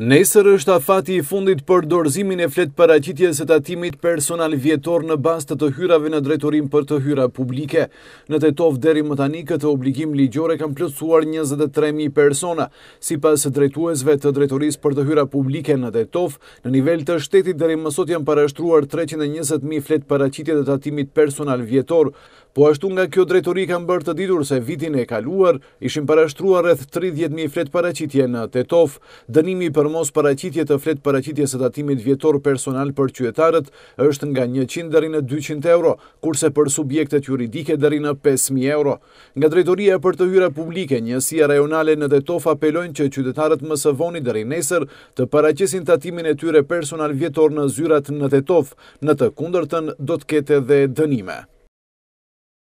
Nesër është afati i fundit për dorëzimin e flet paracitje së tatimit personal vjetor në bast të të hyrave në drejtorim për të hyra publike. Në të tovë deri më tani këtë obligim ligjore kam plësuar 23.000 persona. Si pas drejtuesve të drejtoris për të hyra publike në të tovë, në nivel të shtetit deri mësot janë parashtruar 320.000 flet paracitje të tatimit personal vjetor, po ashtu nga kjo drejtori kam bërë të ditur se vitin e kaluar ishim parashtrua rreth 30.000 flet paracitje në Tetov, dënimi për mos paracitje të flet paracitje së datimit vjetor personal për qyetarët është nga 100 dërinë 200 euro, kurse për subjektet juridike dërinë 5.000 euro. Nga drejtoria për të hyra publike, njësia rajonale në Tetov apelojnë që qytetarët mësë voni dërinë nesër të paracisin tatimin e tyre personal vjetor në zyrat në Tetov, në të kundërtën do të kete dhe dënime.